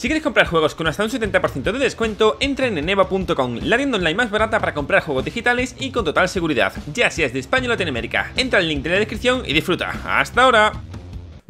Si quieres comprar juegos con hasta un 70% de descuento, entra en neva.com, la tienda online más barata para comprar juegos digitales y con total seguridad, ya seas de España o Latinoamérica. Entra el link de la descripción y disfruta. ¡Hasta ahora!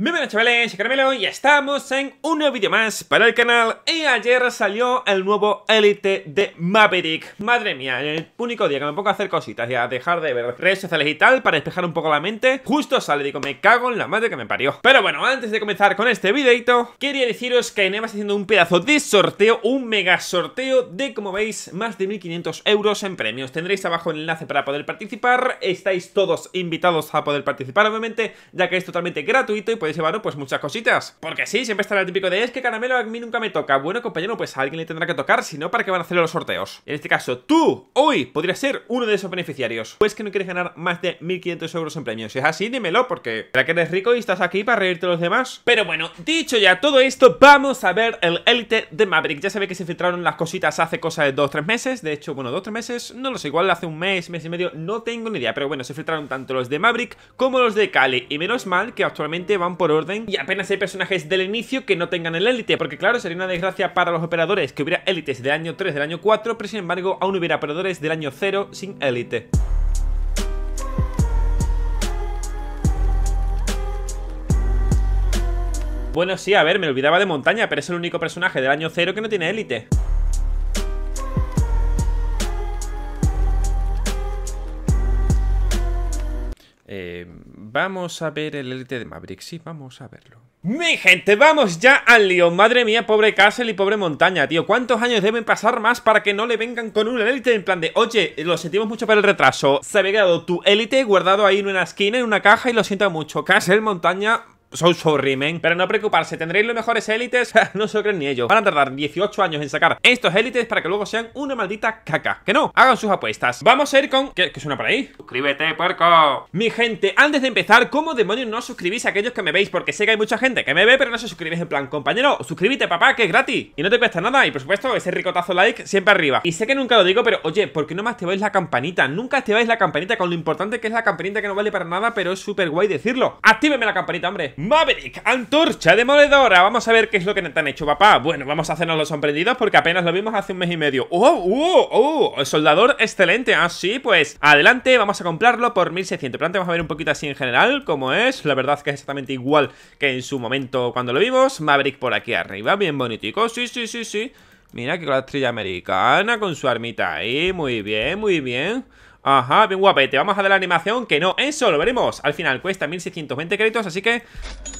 Muy chavales, soy Carmelo y estamos en un nuevo vídeo más para el canal Y ayer salió el nuevo Elite de Maverick Madre mía, el único día que me pongo a hacer cositas y a dejar de ver redes sociales y tal Para despejar un poco la mente, justo sale, digo, me cago en la madre que me parió Pero bueno, antes de comenzar con este videito Quería deciros que Eneva está haciendo un pedazo de sorteo, un mega sorteo De, como veis, más de 1500 euros en premios Tendréis abajo el enlace para poder participar Estáis todos invitados a poder participar, obviamente Ya que es totalmente gratuito y podéis llevaron pues muchas cositas. Porque sí, siempre estará el típico de es que caramelo a mí nunca me toca. Bueno, compañero, pues a alguien le tendrá que tocar, si no, ¿para qué van a hacer los sorteos? En este caso, tú, hoy, podrías ser uno de esos beneficiarios. Pues que no quieres ganar más de 1.500 euros en premios. Si es así, dímelo, porque será que eres rico y estás aquí para reírte los demás. Pero bueno, dicho ya todo esto, vamos a ver el Elite de Maverick. Ya sabéis que se filtraron las cositas hace cosa de 2-3 meses. De hecho, bueno, 2-3 meses, no lo sé, igual hace un mes, mes y medio, no tengo ni idea. Pero bueno, se filtraron tanto los de Maverick como los de Cali. Y menos mal que actualmente van por orden y apenas hay personajes del inicio que no tengan el élite, porque claro, sería una desgracia para los operadores que hubiera élites del año 3, del año 4, pero sin embargo aún hubiera operadores del año 0 sin élite. Bueno, sí, a ver, me olvidaba de montaña, pero es el único personaje del año 0 que no tiene élite. Eh, vamos a ver el élite de Maverick, sí, vamos a verlo. Mi gente, vamos ya al lío. Madre mía, pobre Castle y pobre montaña, tío. ¿Cuántos años deben pasar más para que no le vengan con un élite en plan de, oye, lo sentimos mucho por el retraso? Se había quedado tu élite guardado ahí en una esquina, en una caja y lo siento mucho. Castle, montaña, soy sorry, men. Pero no preocuparse, tendréis los mejores élites. no se lo creen ni ellos. Van a tardar 18 años en sacar estos élites para que luego sean una maldita caca. Que no, hagan sus apuestas. Vamos a ir con. ¿Qué, qué suena por ahí? Suscríbete, puerco. Mi gente, antes de empezar, ¿cómo demonios no os suscribís a aquellos que me veis? Porque sé que hay mucha gente que me ve, pero no se suscribís en plan, compañero, suscríbete, papá, que es gratis. Y no te cuesta nada. Y por supuesto, ese ricotazo like siempre arriba. Y sé que nunca lo digo, pero oye, ¿por qué no me activáis la campanita? Nunca activáis la campanita con lo importante que es la campanita que no vale para nada, pero es súper guay decirlo. Actívenme la campanita, hombre. Maverick, antorcha demoledora. Vamos a ver qué es lo que te han hecho, papá. Bueno, vamos a hacernos los sorprendidos porque apenas lo vimos hace un mes y medio. ¡Oh, oh, oh! Soldador excelente. Ah, sí, pues adelante, vamos a comprarlo por 1600. Pero antes vamos a ver un poquito así en general cómo es. La verdad es que es exactamente igual que en su momento cuando lo vimos. Maverick por aquí arriba, bien bonitico. Sí, sí, sí, sí. Mira que con la estrella americana, con su armita ahí. Muy bien, muy bien. Ajá, bien guapete, vamos a dar la animación Que no, eso, lo veremos, al final cuesta 1620 créditos Así que,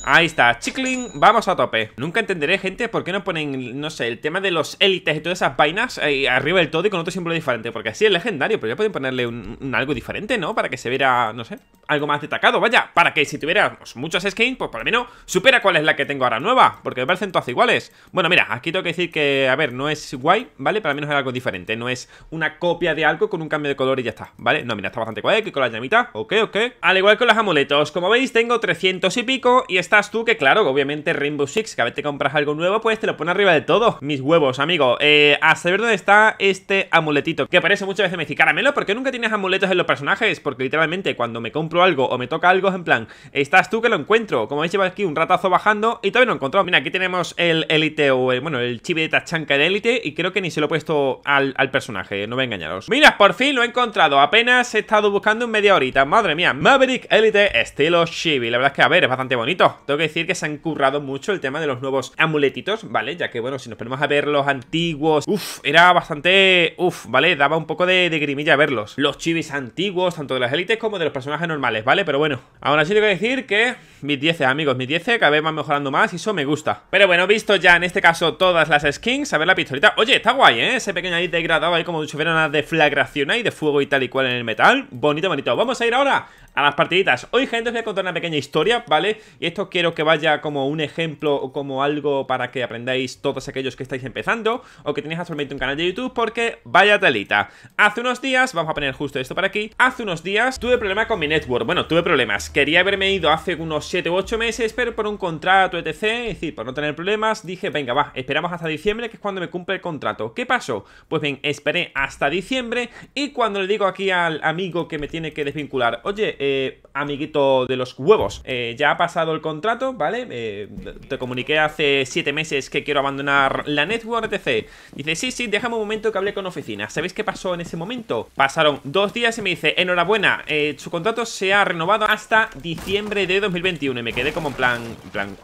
ahí está Chicling, vamos a tope, nunca entenderé Gente, por qué no ponen, no sé, el tema de los Élites y todas esas vainas eh, arriba del todo Y con otro símbolo diferente, porque así es legendario Pero ya pueden ponerle un, algo diferente, ¿no? Para que se viera, no sé, algo más destacado Vaya, para que si tuviéramos pues, muchas skins, pues por lo menos Supera cuál es la que tengo ahora nueva Porque me parecen todas iguales, bueno, mira, aquí tengo que decir Que, a ver, no es guay, ¿vale? Para mí no es algo diferente No es una copia de algo con un cambio de color y ya está ¿vale? No, mira, está bastante aquí con la llamita, ok, ok. Al igual que los amuletos, como veis tengo 300 y pico y estás tú que claro, obviamente Rainbow Six, cada vez te compras algo nuevo, pues te lo pone arriba de todo. Mis huevos, amigo, eh, a saber dónde está este amuletito, que aparece muchas veces me dice, caramelo, ¿por qué nunca tienes amuletos en los personajes? Porque literalmente cuando me compro algo o me toca algo es en plan, estás tú que lo encuentro, como veis lleva aquí un ratazo bajando y todavía no he encontrado. Mira, aquí tenemos el Elite o el, bueno, el chibi de de élite y creo que ni se lo he puesto al, al personaje, no voy a engañaros. Mira, por fin lo he encontrado, apenas he estado buscando en media horita Madre mía, Maverick Elite estilo Chibi La verdad es que, a ver, es bastante bonito Tengo que decir que se han currado mucho el tema de los nuevos amuletitos, ¿vale? Ya que, bueno, si nos ponemos a ver los antiguos Uf, era bastante... Uf, ¿vale? Daba un poco de, grimilla verlos Los Chibis antiguos, tanto de las élites como de los personajes normales, ¿vale? Pero bueno, ahora sí tengo que decir que mis 10, amigos, mis 10 cada vez van mejorando más y eso me gusta Pero bueno, visto ya en este caso todas las skins, a ver la pistolita Oye, está guay, ¿eh? Ese pequeño ahí degradado ahí como si fuera una deflagración ahí de fuego y tal y ¿Cuál cual en el metal. Bonito, bonito. Vamos a ir ahora a las partiditas Hoy gente os voy a contar una pequeña historia, ¿vale? Y esto quiero que vaya como un ejemplo o como algo para que aprendáis todos aquellos que estáis empezando o que tenéis actualmente un canal de YouTube porque vaya telita Hace unos días, vamos a poner justo esto para aquí Hace unos días tuve problemas con mi network, bueno, tuve problemas Quería haberme ido hace unos 7 u 8 meses, pero por un contrato etc, es decir, por no tener problemas Dije, venga, va, esperamos hasta diciembre que es cuando me cumple el contrato ¿Qué pasó? Pues bien, esperé hasta diciembre y cuando le digo aquí al amigo que me tiene que desvincular Oye, eh, amiguito de los huevos. Eh, ya ha pasado el contrato, ¿vale? Eh, te comuniqué hace 7 meses que quiero abandonar la network, etc. Dice, sí, sí, déjame un momento que hablé con oficina. ¿Sabéis qué pasó en ese momento? Pasaron dos días y me dice, enhorabuena, su contrato se ha renovado hasta diciembre de 2021. Y me quedé como en plan, plan,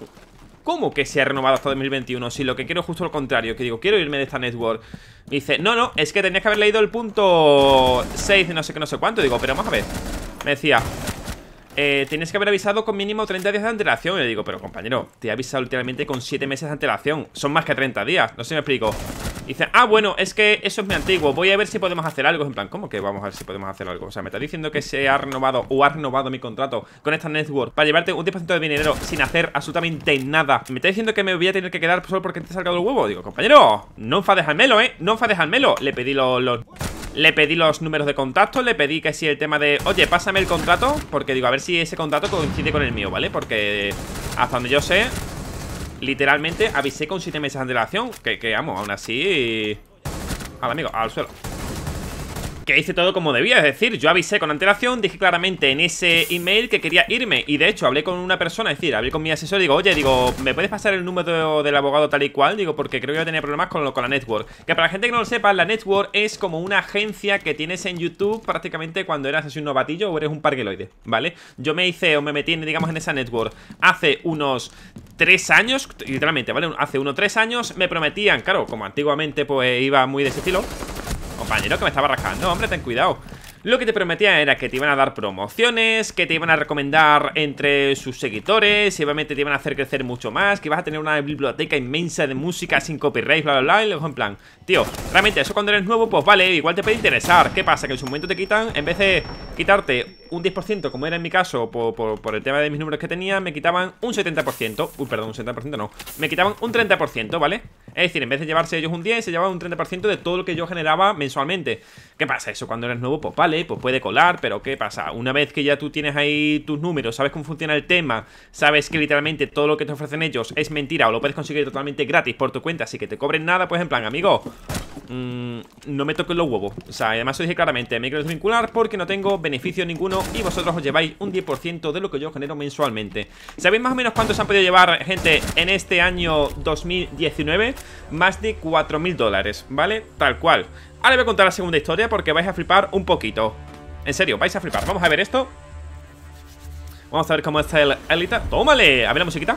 ¿Cómo que se ha renovado hasta 2021? Si lo que quiero es justo lo contrario, que digo, quiero irme de esta network. dice, no, no, es que tenías que haber leído el punto 6 de no sé qué, no sé cuánto. Digo, pero vamos a ver. Me decía, eh, tienes que haber avisado con mínimo 30 días de antelación. Y le digo, pero compañero, te he avisado últimamente con 7 meses de antelación. Son más que 30 días, no sé si me explico. dice, ah, bueno, es que eso es muy antiguo. Voy a ver si podemos hacer algo. En plan, ¿cómo que vamos a ver si podemos hacer algo? O sea, me está diciendo que se ha renovado o ha renovado mi contrato con esta network para llevarte un 10% de dinero sin hacer absolutamente nada. Me está diciendo que me voy a tener que quedar solo porque te he salgado el huevo. Digo, compañero, no enfades al melo, ¿eh? No enfades al melo. Le pedí los... Le pedí los números de contacto, le pedí que si el tema de, oye, pásame el contrato, porque digo, a ver si ese contrato coincide con el mío, ¿vale? Porque hasta donde yo sé, literalmente avisé con 7 meses de relación, que, que amo, aún así... Al amigo, al suelo que hice todo como debía. Es decir, yo avisé con antelación, dije claramente en ese email que quería irme. Y de hecho, hablé con una persona, es decir, hablé con mi asesor y digo, oye, digo, ¿me puedes pasar el número del abogado tal y cual? Digo, porque creo que voy a tener problemas con, lo, con la network. Que para la gente que no lo sepa, la network es como una agencia que tienes en YouTube prácticamente cuando eras así un novatillo o eres un pargueloide, ¿vale? Yo me hice o me metí, digamos, en esa network hace unos tres años, literalmente, ¿vale? Hace unos tres años me prometían, claro, como antiguamente pues iba muy de ese estilo Compañero, que me estaba rascando, hombre, ten cuidado Lo que te prometían era que te iban a dar promociones Que te iban a recomendar entre sus seguidores Y obviamente te iban a hacer crecer mucho más Que vas a tener una biblioteca inmensa de música sin copyright, bla, bla, bla Y luego en plan, tío, realmente eso cuando eres nuevo, pues vale, igual te puede interesar ¿Qué pasa? Que en su momento te quitan, en vez de quitarte un 10%, como era en mi caso, por, por, el tema de mis números que tenía, me quitaban un 70%. Uy, perdón, un 70% no. Me quitaban un 30%, ¿vale? Es decir, en vez de llevarse ellos un 10, se llevaban un 30% de todo lo que yo generaba mensualmente. ¿Qué pasa? Eso cuando eres nuevo, pues vale, pues puede colar, pero ¿qué pasa? Una vez que ya tú tienes ahí tus números, sabes cómo funciona el tema, sabes que literalmente todo lo que te ofrecen ellos es mentira o lo puedes conseguir totalmente gratis por tu cuenta, así que te cobren nada, pues en plan, amigo, mm, no me toques los huevos. O sea, además os dije claramente, me quiero desvincular porque no tengo beneficio ninguno y vosotros os lleváis un 10% de lo que yo genero mensualmente. ¿Sabéis más o menos cuántos han podido llevar, gente, en este año 2019? más de 4.000 dólares, ¿vale? Tal cual. Ahora voy a contar la segunda historia porque vais a flipar un poquito. En serio, vais a flipar. Vamos a ver esto. Vamos a ver cómo está el Elita. ¡Tómale! A ver la musiquita.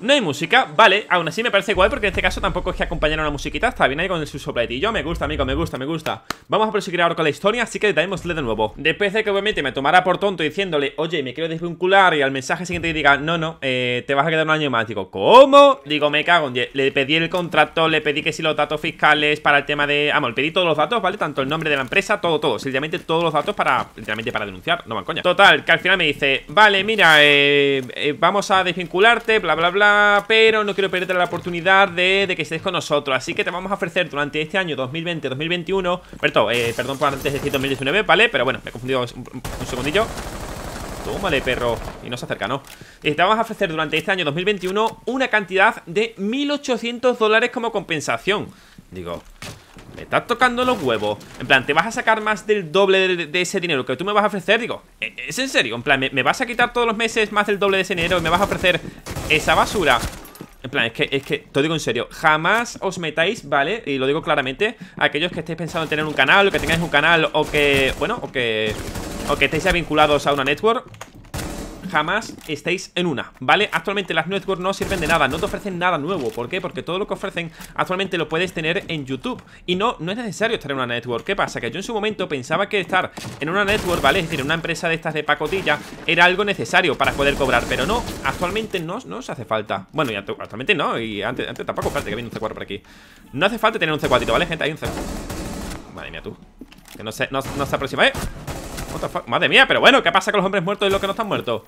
No hay música, vale, aún así me parece igual porque en este caso tampoco es que acompañara una musiquita, está bien ahí con el su yo me gusta amigo, me gusta, me gusta Vamos a proseguir ahora con la historia, así que detallémosle de nuevo Después de que obviamente me tomara por tonto diciéndole, oye, me quiero desvincular y al mensaje siguiente diga, no, no, eh, te vas a quedar un año más Digo, ¿cómo? Digo, me cago le pedí el contrato, le pedí que si los datos fiscales para el tema de... Vamos, le pedí todos los datos, ¿vale? Tanto el nombre de la empresa, todo, todo, literalmente todos los datos para, literalmente para denunciar, no mancoña. Total, que al final me dice, vale, mira, eh, eh, vamos a desvincularte, bla, bla, bla pero no quiero perder la oportunidad de, que estés con nosotros. Así que te vamos a ofrecer durante este año 2020-2021, eh, perdón por antes decir 2019, ¿vale? Pero bueno, me he confundido un, un segundillo. Tómale, perro. Y no se acerca, ¿no? Eh, te vamos a ofrecer durante este año 2021 una cantidad de 1.800 dólares como compensación. Digo, estás tocando los huevos. En plan, te vas a sacar más del doble de, ese dinero que tú me vas a ofrecer. Digo, e-, ¿es en serio? En plan, ¿me, vas a quitar todos los meses más del doble de ese dinero y me vas a ofrecer esa basura? En plan, es que, es que, te digo en serio, jamás os metáis, ¿vale? Y lo digo claramente, aquellos que estéis pensando en tener un canal, o que tengáis un canal, o que, bueno, o que, o que estéis ya vinculados a una network, jamás estéis en una, ¿vale? Actualmente las networks no sirven de nada, no te ofrecen nada nuevo ¿Por qué? Porque todo lo que ofrecen actualmente lo puedes tener en YouTube Y no, no es necesario estar en una network ¿Qué pasa? Que yo en su momento pensaba que estar en una network, ¿vale? Es decir, en una empresa de estas de pacotilla Era algo necesario para poder cobrar Pero no, actualmente no, no se hace falta Bueno, y actualmente no, y antes, antes tampoco, espérate que viene un C4 por aquí No hace falta tener un C4, ¿vale, gente? Hay un C4 Madre mía, tú Que no se, no, no se aproxima, ¿eh? Madre mía, pero bueno, ¿qué pasa con los hombres muertos y los que no están muertos?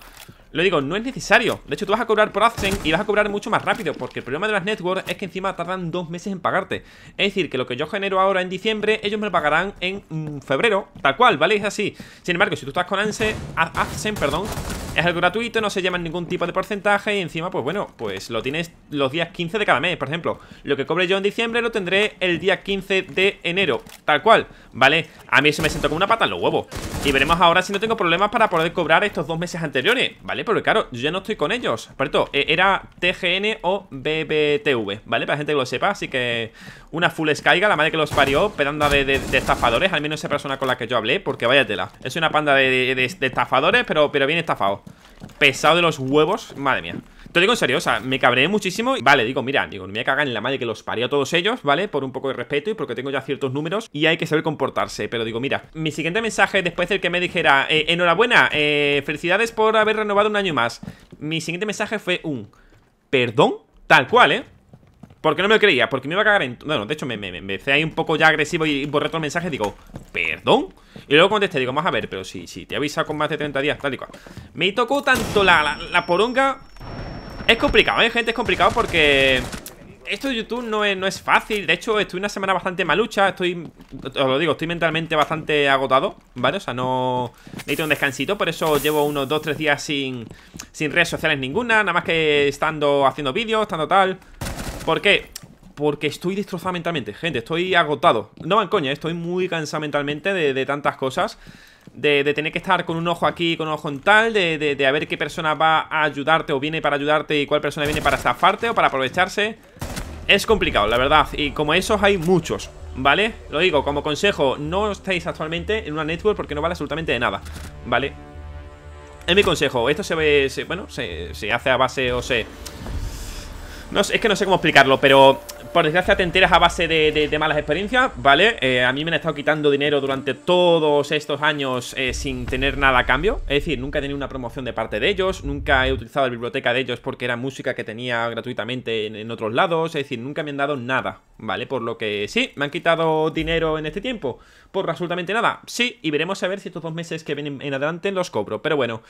Lo digo, no es necesario De hecho, tú vas a cobrar por AdSense y vas a cobrar mucho más rápido Porque el problema de las networks es que encima tardan dos meses en pagarte Es decir, que lo que yo genero ahora en diciembre Ellos me lo pagarán en mm, febrero Tal cual, ¿vale? Es así Sin embargo, si tú estás con AdSense, AdSense perdón es algo gratuito, no se llevan ningún tipo de porcentaje y encima, pues bueno, pues lo tienes los días 15 de cada mes, por ejemplo. Lo que cobre yo en diciembre lo tendré el día 15 de enero, tal cual, ¿vale? A mí eso me siento como una pata en los huevos. Y veremos ahora si no tengo problemas para poder cobrar estos dos meses anteriores, ¿vale? Porque claro, yo no estoy con ellos Por e, era TGN o BBTV ¿Vale? Para gente que lo sepa Así que una full Skyga, La madre que los parió Pedanda de, de, estafadores Al menos esa persona con la que yo hablé Porque váyatela Es una panda de, estafadores Pero, pero bien estafado Pesado de los huevos Madre mía te digo en serio, o sea, me cabreé muchísimo. Y, vale, digo, mira, digo, me cagar en la madre que los parió a todos ellos, ¿vale? Por un poco de respeto y porque tengo ya ciertos números y hay que saber comportarse. Pero digo, mira, mi siguiente mensaje después del que me dijera, eh, enhorabuena, eh, felicidades por haber renovado un año más. Mi siguiente mensaje fue un, perdón, tal cual, ¿eh? Porque no me lo creía, porque me iba a cagar en... Bueno, de hecho me, me, empecé ahí un poco ya agresivo y borré todo el mensaje Digo, ¿perdón? Y luego contesté, digo, vamos a ver, pero si, si te he con más de 30 días, tal y cual Me tocó tanto la, la poronga es complicado, ¿eh, gente? Es complicado porque... Esto de YouTube no es, no es fácil De hecho, estoy una semana bastante malucha Estoy, os lo digo, estoy mentalmente bastante agotado ¿Vale? O sea, no... Necesito un descansito, por eso llevo unos 2-3 días sin, sin redes sociales ninguna Nada más que estando haciendo vídeos, estando tal ¿Por qué? Porque estoy destrozado mentalmente, gente Estoy agotado No van estoy muy cansado mentalmente de, de tantas cosas de, tener que estar con un ojo aquí, con un ojo en tal, de, de, a ver qué persona va a ayudarte o viene para ayudarte y cuál persona viene para estafarte o para aprovecharse. Es complicado, la verdad, y como esos hay muchos, ¿vale? Lo digo, como consejo, no estáis actualmente en una network porque no vale absolutamente de nada, ¿vale? Es mi consejo, esto se ve, bueno, se, hace a base o se... No, es que no sé cómo explicarlo, pero por desgracia te enteras a base de, malas experiencias, ¿vale? Eh, a mí me han estado quitando dinero durante todos estos años eh, sin tener nada a cambio. Es decir, nunca he tenido una promoción de parte de ellos, nunca he utilizado la biblioteca de ellos porque era música que tenía gratuitamente en, otros lados. Es decir, nunca me han dado nada, ¿vale? Por lo que sí, me han quitado dinero en este tiempo. Por pues absolutamente nada. Sí, y veremos a ver si estos dos meses que vienen en adelante los cobro. Pero bueno,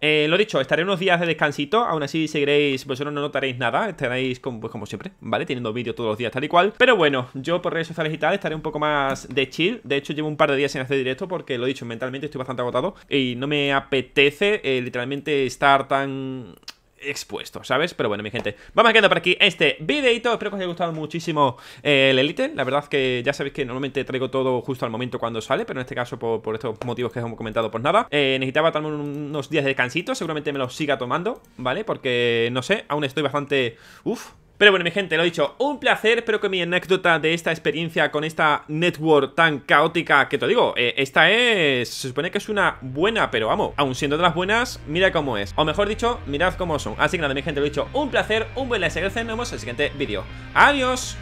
eh, lo dicho, estaré unos días de descansito. Aún así seguiréis, vosotros no notaréis nada. Estaréis pues, como siempre, ¿vale? Teniendo vídeos todos los días, tal y cual. Pero bueno, yo por redes sociales y tal estaré un poco más de chill. De hecho, llevo un par de días sin hacer directo porque lo he dicho mentalmente, estoy bastante agotado y no me apetece eh, literalmente estar tan expuesto, ¿sabes? Pero bueno, mi gente, vamos a quedar por aquí este videito, espero que os haya gustado muchísimo eh, el Elite, la verdad que ya sabéis que normalmente traigo todo justo al momento cuando sale, pero en este caso por, estos motivos que os hemos comentado, pues nada, eh, necesitaba también unos días de descansito, seguramente me los siga tomando, ¿vale? Porque, no sé, aún estoy bastante, uff, pero bueno, mi gente, lo he dicho, un placer, espero que mi anécdota de esta experiencia con esta network tan caótica, que te digo, eh, esta es, se supone que es una buena, pero vamos, aun siendo de las buenas, mira cómo es, o mejor dicho, mirad cómo son. Así que nada, mi gente, lo he dicho, un placer, un buen like, nos vemos en el siguiente vídeo. ¡Adiós!